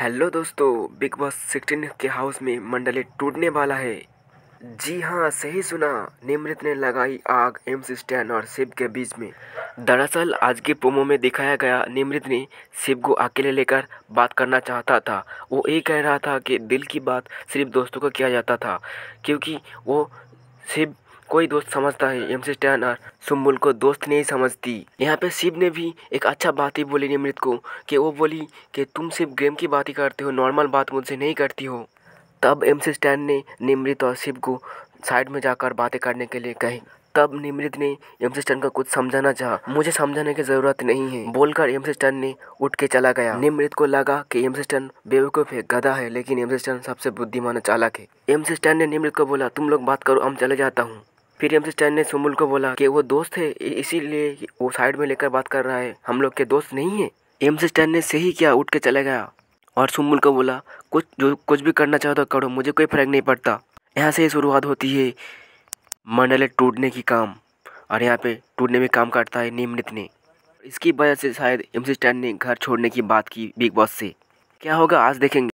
hello दोस्तों Bigg Boss sixteen के house में मंडले टूटने वाला है जी हाँ सही सुना निमृत ने लगाई आग एम्स स्टैन और शिव के बीच में दरअसल आज के प्रोमो में दिखाया गया निमृत ने शिव को अकेले लेकर बात करना चाहता था वो ये कह रहा था कि दिल की बात सिर्फ दोस्तों को किया जाता था क्योंकि वो शिव कोई दोस्त समझता है एम सी स्टैन और सुम्बुल को दोस्त नहीं समझती यहाँ पे शिव ने भी एक अच्छा बात ही बोली निमृत को कि वो बोली कि तुम सिर्फ गेम की बात ही करते हो नॉर्मल बात मुझसे नहीं करती हो तब एम सी स्टैन ने निमृत और शिव को साइड में जाकर बातें करने के लिए कही तब निमृत ने एम सी स्टैन का कुछ समझाना चाहा मुझे समझाने की जरूरत नहीं है बोलकर एम सी स्टैन ने उठ के चला गया निमृत को लगा कि एम सी स्टैन बेवकूफ है गधा है लेकिन एम सी स्टैन सबसे बुद्धिमान चालक है एम सी स्टैन ने निमृत को बोला तुम लोग बात करो हम चले जाता हूँ फिर एमसीस्टैन ने सुमुल को बोला कि वो दोस्त है इसीलिए वो साइड में लेकर बात कर रहा है हम लोग के दोस्त नहीं है एम एमसीस्टैन ने सही किया उठ के चला गया और सुमुल को बोला कुछ जो कुछ भी करना चाहो तो करो मुझे कोई फर्क नहीं पड़ता यहाँ से ही शुरुआत होती है मंडले टूटने की काम और यहाँ पे टूटने में काम करता है निमनित ने इसकी वजह से शायद एम एमसीस्टैन ने घर छोड़ने की बात की बिग बॉस से क्या होगा आज देखेंगे